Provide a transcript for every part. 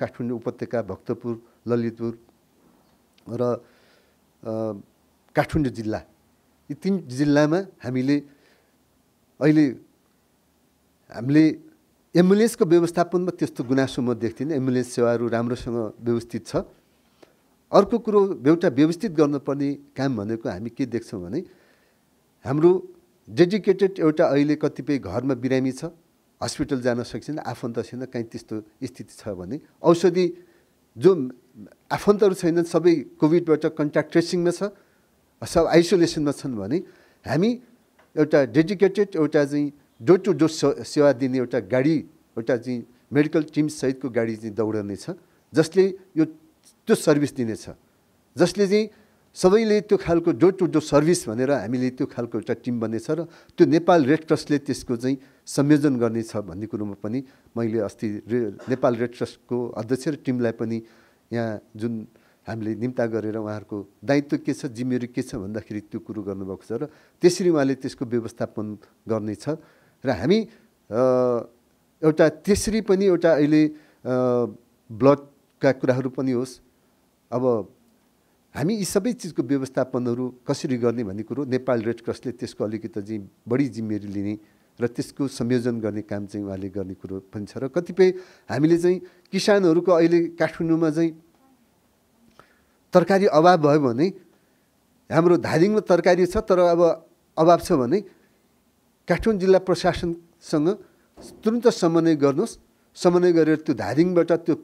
काठमाडौँ उपत्यका भक्तपुर ललितपुर र काठमाडौँ जिल्ला यी तिन जिल्लामा हामीले अहिले हामीले एम्बुलेन्सको व्यवस्थापनमा त्यस्तो गुनासो म देख्दिनँ एम्बुलेन्स सेवाहरू राम्रोसँग व्यवस्थित छ अर्को कुरो एउटा व्यवस्थित गर्नुपर्ने काम भनेको हामी के देख्छौँ भने हाम्रो डेडिकेटेड एउटा अहिले कतिपय घरमा बिरामी छ हस्पिटल जान सकिन्छ छैन कहीँ त्यस्तो स्थिति छ भने औषधि जो आफन्तहरू छैनन् सबै कोभिडबाट कन्ट्याक्ट ट्रेसिङमा छ सब आइसोलेसनमा छन् भने हामी एउटा डेडिकेटेड एउटा चाहिँ डोर टु डोर सेवा दिने एउटा गाडी एउटा चाहिँ मेडिकल टिमसहितको गाडी चाहिँ दौडनेछ जसले यो त्यो सर्भिस दिनेछ जसले चाहिँ सबैले त्यो खालको डोर टु डोर सर्भिस भनेर हामीले त्यो खालको एउटा टिम बनेछ र त्यो नेपाल रेड क्रसले त्यसको चाहिँ संयोजन गर्नेछ भन्ने कुरोमा पनि मैले अस्ति रे नेपाल रेड ट्रस्टको अध्यक्ष र टिमलाई पनि यहाँ जुन हामीले निम्ता गरेर उहाँहरूको दायित्व के छ जिम्मेवारी के छ भन्दाखेरि त्यो कुरो गर्नुभएको छ र त्यसरी उहाँले त्यसको व्यवस्थापन गर्नेछ र हामी एउटा त्यसरी पनि एउटा अहिले ब्लडका कुराहरू पनि होस् अब हामी यी सबै चिजको व्यवस्थापनहरू कसरी गर्ने भन्ने कुरो नेपाल रेड क्रसले त्यसको अलिकति चाहिँ बढी जिम्मेवारी लिने र त्यसको संयोजन गर्ने काम चाहिँ उहाँले गर्ने कुरो पनि छ र कतिपय हामीले चाहिँ किसानहरूको अहिले काठमाडौँमा चाहिँ तरकारी अभाव भयो भने हाम्रो धादिङमा तरकारी छ तर अब अभाव छ भने काठमाडौँ जिल्ला प्रशासनसँग तुरन्त समन्वय गर्नुहोस् समन्वय गरेर त्यो धादिङबाट त्यो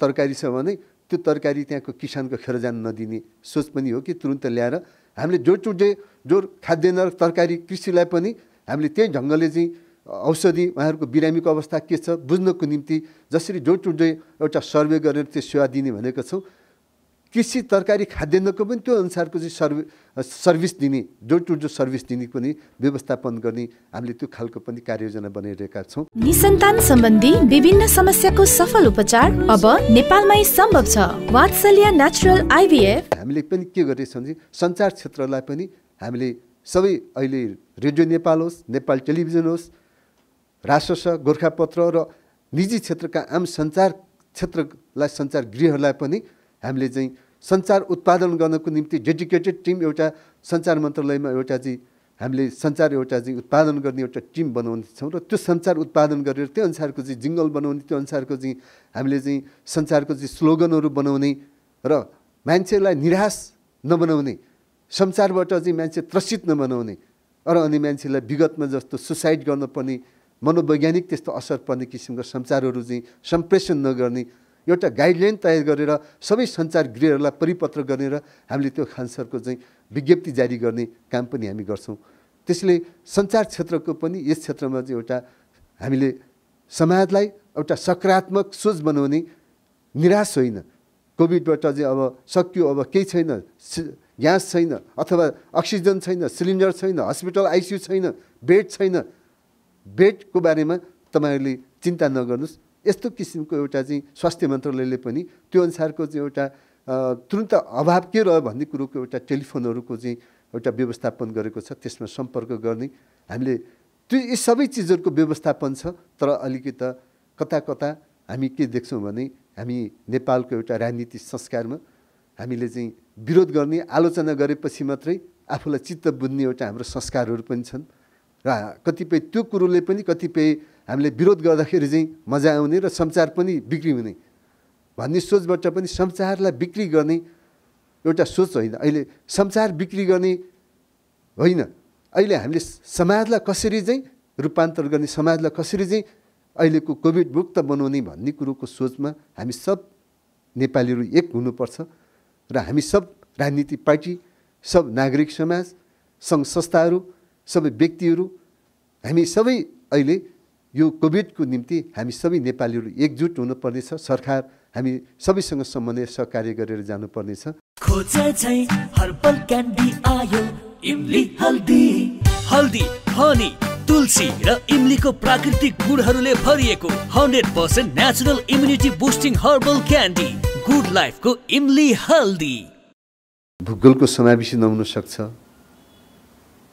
तरकारी छ भने त्यो तरकारी त्यहाँको किसानको खेर जान नदिने सोच पनि हो कि तुरन्त ल्याएर हामीले जोड टु डे जोड खाद्यान्न तरकारी कृषिलाई पनि हामीले त्यही ढङ्गले चाहिँ औषधि उहाँहरूको बिरामीको अवस्था के छ बुझ्नको निम्ति जसरी डोर टु डे एउटा सर्वे गरेर त्यो सेवा दिने भनेको छौँ कृषि तरकारी खाद्यान्नको पनि त्यो अनुसारको चाहिँ सर्भि सर्भिस दिने डोर टु डोर सर्भिस दिने पनि व्यवस्थापन गर्ने हामीले त्यो खालको पनि कार्ययोजना बनाइरहेका छौँ निसन्तान सम्बन्धी विभिन्न समस्याको सफल उपचार अब नेपालमै सम्भव छ वात्सल्य नेचुरल आइभीएफ हामीले पनि के गरेछौँ भने सञ्चार क्षेत्रलाई पनि हामीले सबै अहिले रेडियो नेपाल होस् नेपाल टेलिभिजन होस् राष्ट्र गोर्खापत्र र निजी क्षेत्रका आम सञ्चार क्षेत्रलाई सञ्चार गृहहरूलाई पनि हामीले चाहिँ सञ्चार उत्पादन गर्नको निम्ति डेडिकेटेड टिम एउटा सञ्चार मन्त्रालयमा एउटा चाहिँ हामीले सञ्चार एउटा चाहिँ उत्पादन गर्ने एउटा टिम बनाउने छौँ र त्यो सञ्चार उत्पादन गरेर त्यो अनुसारको चाहिँ जिङ्गल बनाउने त्यो अनुसारको चाहिँ हामीले चाहिँ सञ्चारको चाहिँ स्लोगनहरू बनाउने र मान्छेलाई निराश नबनाउने संसारबाट अझै मान्छे त्रसित नबनाउने र अनि मान्छेलाई विगतमा जस्तो सुसाइड गर्न मनोवैज्ञानिक त्यस्तो असर पर्ने किसिमको सञ्चारहरू चाहिँ सम्प्रेषण नगर्ने एउटा गाइडलाइन तयार गरेर सबै सञ्चार गृहहरूलाई परिपत्र गरेर हामीले त्यो खानसरको चाहिँ विज्ञप्ति जारी गर्ने काम पनि हामी गर्छौँ त्यसले सञ्चार क्षेत्रको पनि यस क्षेत्रमा चाहिँ एउटा हामीले समाजलाई एउटा सकारात्मक सोच बनाउने निराश होइन कोभिडबाट चाहिँ अब सकियो अब केही छैन ग्यास छैन अथवा अक्सिजन छैन सिलिन्डर छैन हस्पिटल आइसियु छैन बेड छैन बेडको बारेमा तपाईँहरूले चिन्ता नगर्नुहोस् यस्तो किसिमको एउटा चाहिँ स्वास्थ्य मन्त्रालयले पनि त्यो अनुसारको चाहिँ एउटा तुरन्त अभाव के रह्यो भन्ने कुरोको एउटा टेलिफोनहरूको चाहिँ एउटा व्यवस्थापन गरेको छ त्यसमा सम्पर्क गर्ने हामीले त्यो यी सबै चिजहरूको व्यवस्थापन छ तर अलिकति कता कता हामी के देख्छौँ भने हामी नेपालको एउटा राजनीति संस्कारमा हामीले चाहिँ विरोध गर्ने आलोचना गरेपछि मात्रै आफूलाई चित्त बुझ्ने एउटा हाम्रो संस्कारहरू पनि छन् र कतिपय त्यो कुरोले पनि कतिपय हामीले विरोध गर्दाखेरि चाहिँ मजा आउने र संसार पनि बिक्री हुने भन्ने सोचबाट पनि संसारलाई बिक्री गर्ने एउटा सोच होइन अहिले संसार बिक्री गर्ने होइन अहिले हामीले समाजलाई कसरी चाहिँ रूपान्तरण गर्ने समाजलाई कसरी चाहिँ अहिलेको कोभिड मुक्त बनाउने भन्ने कुरोको सोचमा हामी सब नेपालीहरू एक हुनुपर्छ र हामी सब राजनीतिक पार्टी सब नागरिक समाज सङ्घ संस्थाहरू सबै व्यक्तिहरू हामी सबै अहिले यो कोभिडको निम्ति हामी सबै नेपालीहरू एकजुट हुनुपर्नेछ सरकार हामी सबैसँग समन्वय सहकार्य गरेर जानुपर्नेछ हल्दी तुलसी र इमलीको प्राकृतिक गुणहरूले भरिएको hundred percent natural immunity boosting herbal candy Good लाइफको इमली हल्दी भूगोलको समावेशी नहुन सक्छ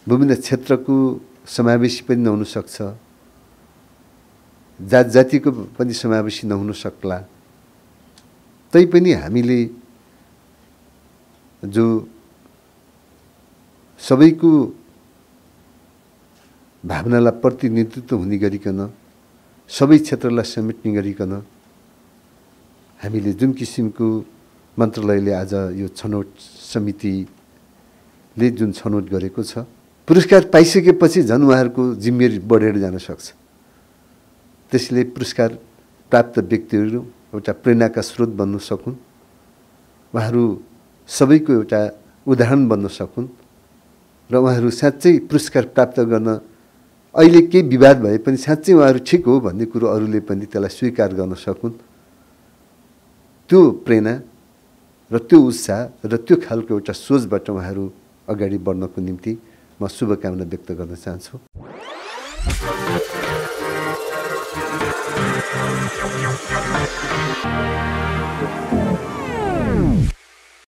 विभिन्न क्षेत्रको समावेशी पनि नहुन सक्छ जात जातिको पनि समावेशी नहुन सक्ला तैपनि हामीले जो सबैको भावनालाई प्रतिनिधित्व हुने गरिकन सबै क्षेत्रलाई समेट्ने गरिकन हामीले जुन किसिमको मन्त्रालयले आज यो छनौट समितिले जुन छनौट गरेको छ पुरस्कार पाइसकेपछि झन् उहाँहरूको जिम्मेवारी बढेर जान सक्छ त्यसले पुरस्कार प्राप्त व्यक्तिहरू एउटा प्रेरणाका स्रोत बन्न सकुन् उहाँहरू सबैको एउटा उदाहरण बन्न सकुन् र उहाँहरू साँच्चै पुरस्कार प्राप्त गर्न अहिले केही विवाद भए पनि साँच्चै उहाँहरू ठिक हो भन्ने कुरो अरूले पनि त्यसलाई स्वीकार गर्न सकुन् त्यो प्रेरणा र त्यो उत्साह र त्यो खालको एउटा सोचबाट उहाँहरू अगाडि बढ्नको निम्ति म शुभकामना व्यक्त गर्न चाहन्छु